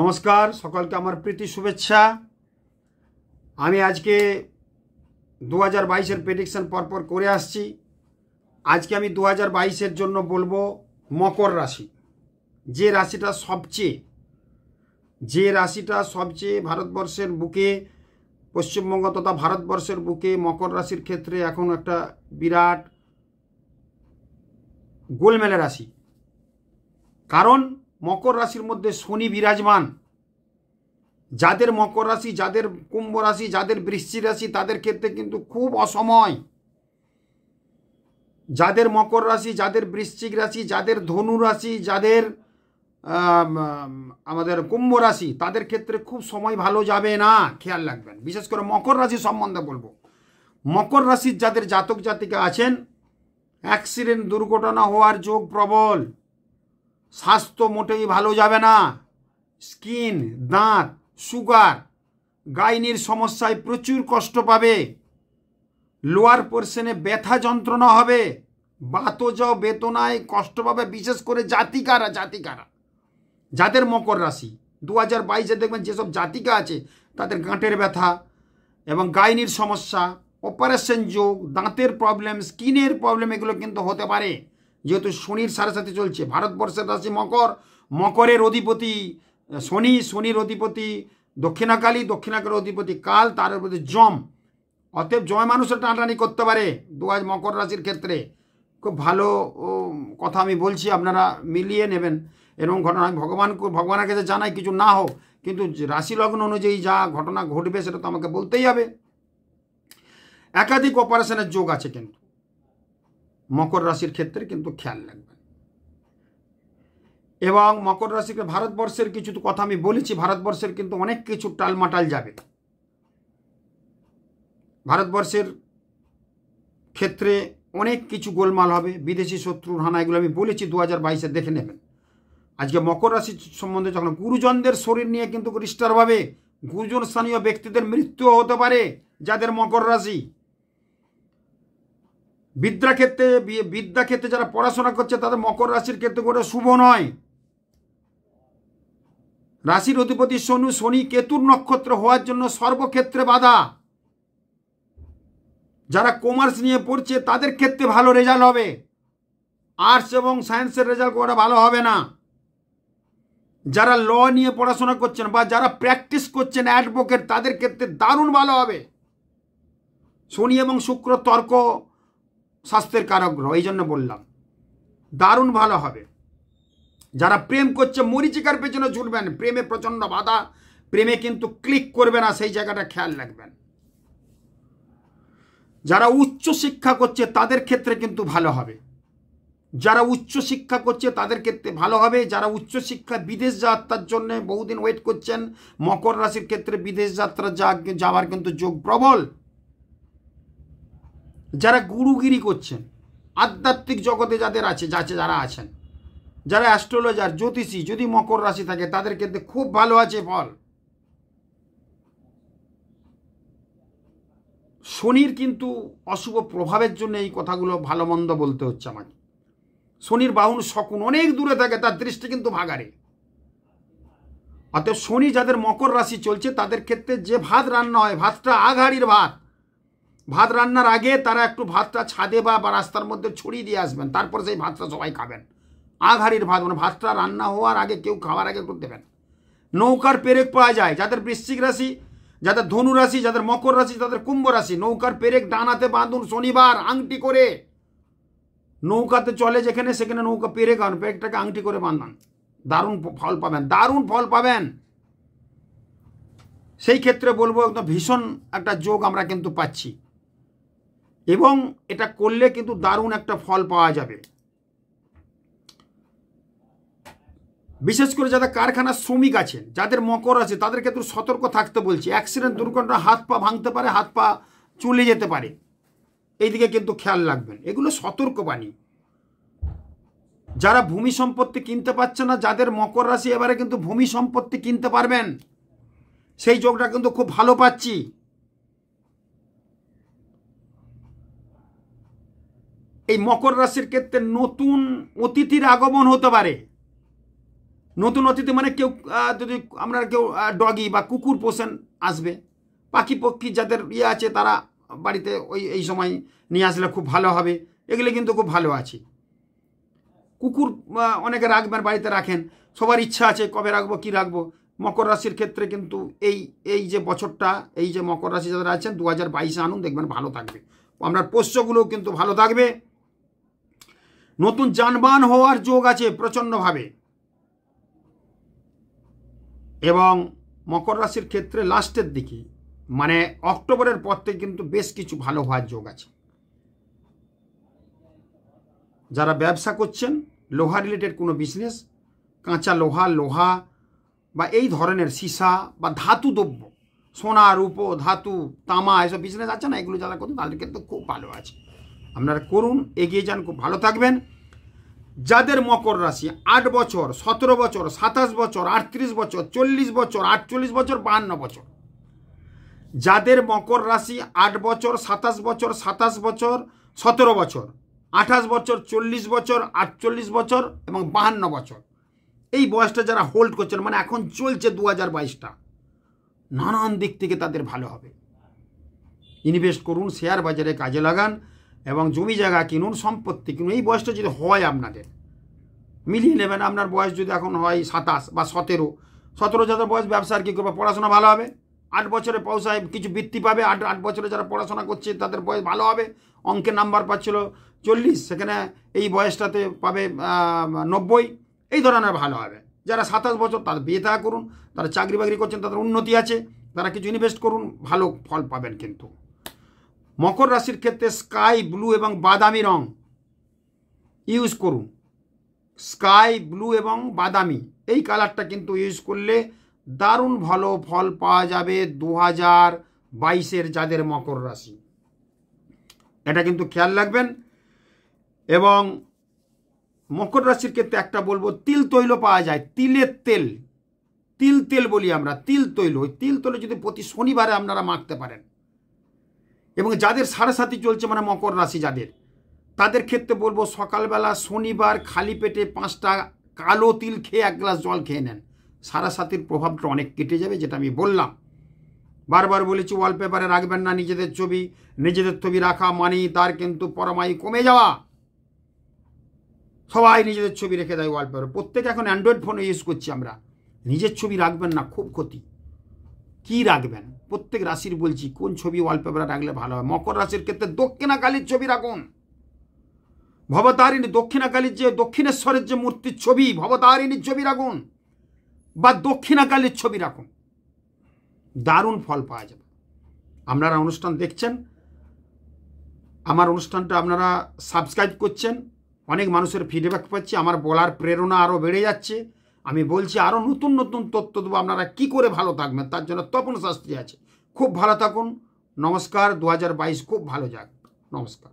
নমস্কার সকলকে আমার প্রীতি শুভেচ্ছা আমি আজকে দু হাজার বাইশের প্রেডিকশান পরপর করে আসছি আজকে আমি দু হাজার বাইশের জন্য বলবো মকর রাশি যে রাশিটা সবচেয়ে যে রাশিটা সবচেয়ে ভারতবর্ষের বুকে পশ্চিমবঙ্গ তথা ভারতবর্ষের বুকে মকর রাশির ক্ষেত্রে এখন একটা বিরাট গোলমেলা রাশি কারণ মকর রাশির মধ্যে শনি বিরাজমান যাদের মকর রাশি যাদের কুম্ভ রাশি যাদের বৃশ্চিক রাশি তাদের ক্ষেত্রে কিন্তু খুব অসময় যাদের মকর রাশি যাদের বৃশ্চিক রাশি যাদের ধনু রাশি যাদের আমাদের কুম্ভ রাশি তাদের ক্ষেত্রে খুব সময় ভালো যাবে না খেয়াল রাখবেন বিশেষ করে মকর রাশি সম্বন্ধে বলবো মকর রাশির যাদের জাতক জাতিকা আছেন অ্যাক্সিডেন্ট দুর্ঘটনা হওয়ার যোগ প্রবল স্বাস্থ্য মোটেই ভালো যাবে না স্কিন দাঁত সুগার গাইনির সমস্যায় প্রচুর কষ্ট পাবে লোয়ার পোর্শনে ব্যথা যন্ত্রণা হবে বাতজ বেতনায় কষ্ট পাবে বিশেষ করে জাতিকারা জাতিকারা যাদের মকর রাশি দু হাজার বাইশে দেখবেন যেসব জাতিকা আছে তাদের গাঁটের ব্যথা এবং গাইনির সমস্যা অপারেশন যোগ দাঁতের প্রবলেম স্কিনের প্রবলেম এগুলো কিন্তু হতে পারে যেহেতু শনির সাড়ে সাথে চলছে ভারতবর্ষের রাশি মকর মকরের অধিপতি শনি শনির অধিপতি দক্ষিণাকালী দক্ষিণাকালের অধিপতি কাল তার অধিপতি জম অতএব জয় মানুষের টানটানি করতে পারে দু আজ মকর রাশির ক্ষেত্রে খুব ভালো কথা আমি বলছি আপনারা মিলিয়ে নেবেন এরকম ঘটনা আমি ভগবান ভগবানের কাছে জানাই কিছু না হোক কিন্তু রাশি লগ্ন অনুযায়ী যা ঘটনা ঘটবে সেটা তো আমাকে বলতেই হবে একাধিক অপারেশনের যোগ আছে কিন্তু মকর রাশির ক্ষেত্রে কিন্তু খেয়াল রাখবেন এবং মকর রাশিকে ভারতবর্ষের কিছু তো কথা আমি বলেছি ভারতবর্ষের কিন্তু অনেক কিছু টালমাটাল যাবে ভারতবর্ষের ক্ষেত্রে অনেক কিছু গোলমাল হবে বিদেশি শত্রুর হানা এগুলো আমি বলেছি দু হাজার বাইশে দেখে নেবেন আজকে মকর রাশি সম্বন্ধে যখন গুরুজনদের শরীর নিয়ে কিন্তু ডিস্টার্ব গুরুজন স্থানীয় ব্যক্তিদের মৃত্যু হতে পারে যাদের মকর রাশি বিদ্যা ক্ষেত্রে বিদ্যা ক্ষেত্রে যারা পড়াশোনা করছে তাদের মকর রাশির ক্ষেত্রে করে শুভ নয় রাশির অধিপতি শনু শনি কেতুর নক্ষত্র হওয়ার জন্য সর্বক্ষেত্রে বাধা যারা কমার্স নিয়ে পড়ছে তাদের ক্ষেত্রে ভালো রেজাল্ট হবে আর্টস এবং সায়েন্সের রেজাল্ট করা ভালো হবে না যারা ল নিয়ে পড়াশোনা করছেন বা যারা প্র্যাকটিস করছেন অ্যাডভোকেট তাদের ক্ষেত্রে দারুণ ভালো হবে শনি এবং শুক্র তর্ক স্বাস্থ্যের কারক গ্রহ এই জন্য বললাম দারুণ ভালো হবে যারা প্রেম করছে মরিচিকার পেছনে ছুটবেন প্রেমে প্রচণ্ড বাধা প্রেমে কিন্তু ক্লিক করবে না সেই জায়গাটা খেয়াল রাখবেন যারা উচ্চ শিক্ষা করছে তাদের ক্ষেত্রে কিন্তু ভালো হবে যারা উচ্চ শিক্ষা করছে তাদের ক্ষেত্রে ভালো হবে যারা উচ্চ শিক্ষা বিদেশ যাত্রার জন্য বহুদিন ওয়েট করছেন মকর রাশির ক্ষেত্রে বিদেশ যাত্রা যাওয়ার কিন্তু যোগ প্রবল যারা গুরুগিরি করছেন আধ্যাত্মিক জগতে যাদের আছে যাচ্ছে যারা আছেন যারা অ্যাস্ট্রোলজার জ্যোতিষী যদি মকর রাশি থাকে তাদের ক্ষেত্রে খুব ভালো আছে ফল শনির কিন্তু অশুভ প্রভাবের জন্য এই কথাগুলো ভালো মন্দ বলতে হচ্ছে আমাকে শনির বাহন শকুন অনেক দূরে থাকে তার দৃষ্টি কিন্তু ভাগারে অতএব শনি যাদের মকর রাশি চলছে তাদের ক্ষেত্রে যে ভাত রান্না হয় ভাতটা আঘাড়ির ভাত ভাত রান্নার আগে তারা একটু ভাতটা ছাদে বা রাস্তার মধ্যে ছড়িয়ে দিয়ে আসবেন তারপর সেই ভাতটা সবাই খাবেন আঘাড়ির ভাত মানে ভাতটা রান্না হওয়ার আগে কেউ খাওয়ার আগে একটু দেবেন নৌকার পেরেক পাওয়া যায় যাদের বৃশ্চিক রাশি যাদের ধনু রাশি যাদের মকর রাশি যাদের কুম্ভ রাশি নৌকার পেরেক ডানাতে বাঁধুন শনিবার আংটি করে নৌকাতে চলে যেখানে সেখানে নৌকা পেরেক আন পেরেকটাকে আংটি করে বাঁধান দারুণ ফল পাবেন দারুণ ফল পাবেন সেই ক্ষেত্রে বলবো একদম ভীষণ একটা যোগ আমরা কিন্তু পাচ্ছি এবং এটা করলে কিন্তু দারুণ একটা ফল পাওয়া যাবে বিশেষ করে যাদের কারখানার শ্রমিক আছেন যাদের মকর আছে তাদের ক্ষেত্রে সতর্ক থাকতে বলছি অ্যাক্সিডেন্ট দুর্ঘটনা হাত পা ভাঙতে পারে হাত পা চলে যেতে পারে এইদিকে কিন্তু খেয়াল রাখবেন এগুলো বাণী যারা ভূমি সম্পত্তি কিনতে পারছে না যাদের মকর রাশি এবারে কিন্তু ভূমি সম্পত্তি কিনতে পারবেন সেই যোগটা কিন্তু খুব ভালো পাচ্ছি এই মকর রাশির ক্ষেত্রে নতুন অতিথির আগমন হতে পারে নতুন অতিথি মানে কেউ যদি আপনার কেউ ডগি বা কুকুর পোষেন আসবে পাখি পক্ষী যাদের ইয়ে আছে তারা বাড়িতে ওই এই সময় নিয়ে আসলে খুব ভালো হবে এগুলো কিন্তু খুব ভালো আছে কুকুর অনেকে রাখবেন বাড়িতে রাখেন সবার ইচ্ছা আছে কবে রাখবো কি রাখবো মকর রাশির ক্ষেত্রে কিন্তু এই এই যে বছরটা এই যে মকর রাশি যারা আছেন দু হাজার বাইশে আনুন দেখবেন ভালো থাকবে আপনার পোষ্যগুলোও কিন্তু ভালো থাকবে নতুন যানবাহন হওয়ার যোগ আছে প্রচণ্ডভাবে এবং মকর রাশির ক্ষেত্রে লাস্টের দিকে মানে অক্টোবরের পর থেকে কিন্তু বেশ কিছু ভালো হওয়ার যোগ আছে যারা ব্যবসা করছেন লোহা রিলেটেড কোনো বিজনেস কাঁচা লোহা লোহা বা এই ধরনের সীসা বা ধাতু দ্রব্য সোনা রূপো ধাতু তামা এসব বিজনেস আছে না এগুলো যারা করতো তাদের ক্ষেত্রে খুব ভালো আছে আপনারা করুন এগিয়ে যান খুব ভালো থাকবেন যাদের মকর রাশি আট বছর সতেরো বছর সাতাশ বছর আটত্রিশ বছর চল্লিশ বছর আটচল্লিশ বছর বাহান্ন বছর যাদের মকর রাশি আট বছর সাতাশ বছর সাতাশ বছর সতেরো বছর আঠাশ বছর চল্লিশ বছর আটচল্লিশ বছর এবং বাহান্ন বছর এই বয়সটা যারা হোল্ড করছেন মানে এখন চলছে দু হাজার বাইশটা নানান দিক থেকে তাদের ভালো হবে ইনভেস্ট করুন শেয়ার বাজারে কাজে লাগান এবং জমি জায়গা কিনুন সম্পত্তি কিনুন এই বয়সটা যদি হয় আপনাদের মিলিয়ে নেবেন আপনার বয়স যদি এখন হয় সাতাশ বা সতেরো সতেরো যাদের বয়স ব্যবসার কী করবে পড়াশোনা ভালো হবে আট বছরে পয়সায় কিছু বৃত্তি পাবে আট আট বছরে যারা পড়াশোনা করছে তাদের বয়স ভালো হবে অঙ্কের নাম্বার পাচ্ছিল চল্লিশ সেখানে এই বয়সটাতে পাবে নব্বই এই ধরনের ভালো হবে যারা সাতাশ বছর তার বিয়ে থাকা করুন তারা চাকরি বাকরি করছেন তাদের উন্নতি আছে তারা কিছু ইনভেস্ট করুন ভালো ফল পাবেন কিন্তু মকর রাশির ক্ষেত্রে স্কাই ব্লু এবং বাদামি রং ইউজ করুন স্কাই ব্লু এবং বাদামি এই কালারটা কিন্তু ইউজ করলে দারুণ ভালো ফল পাওয়া যাবে দু হাজার বাইশের যাদের মকর রাশি এটা কিন্তু খেয়াল রাখবেন এবং মকর রাশির ক্ষেত্রে একটা বলবো তিল তৈল পাওয়া যায় তিলের তেল তিল তেল বলি আমরা তিল তৈল ওই তিল তৈল যদি প্রতি শনিবারে আপনারা মাখতে পারেন এবং যাদের সাড়ে চলছে মানে মকর রাশি যাদের তাদের ক্ষেত্রে বলবো সকালবেলা শনিবার খালি পেটে পাঁচটা কালো তিল খেয়ে এক গ্লাস জল খেয়ে নেন সারা প্রভাবটা অনেক কেটে যাবে যেটা আমি বললাম বারবার বলেছি ওয়ালপেপারে রাখবেন না নিজেদের ছবি নিজেদের ছবি রাখা মানেই তার কিন্তু পরমাই কমে যাওয়া সবাই নিজেদের ছবি রেখে দেয় ওয়ালপেপার প্রত্যেকে এখন অ্যান্ড্রয়েড ফোনে ইউজ করছি আমরা নিজের ছবি রাখবেন না খুব ক্ষতি কি রাখবেন প্রত্যেক রাশির বলছি কোন ছবি ওয়ালপেপারে রাখলে ভালো হয় মকর রাশির ক্ষেত্রে দক্ষিণাকালীর ছবি রাখুন ভবতারিণী দক্ষিণাকালীর যে দক্ষিণেশ্বরের যে মূর্তির ছবি ভবতারিণীর ছবি রাখুন বা দক্ষিণাকালীর ছবি রাখুন দারুণ ফল পাওয়া যাবে আপনারা অনুষ্ঠান দেখছেন আমার অনুষ্ঠানটা আপনারা সাবস্ক্রাইব করছেন অনেক মানুষের ফিডব্যাক পাচ্ছি আমার বলার প্রেরণা আরও বেড়ে যাচ্ছে আমি বলছি আরও নতুন নতুন তথ্য দেবো আপনারা কী করে ভালো থাকবেন তার জন্য তপন শাস্ত্রী আছে খুব ভালো থাকুন নমস্কার দু খুব ভালো যাক নমস্কার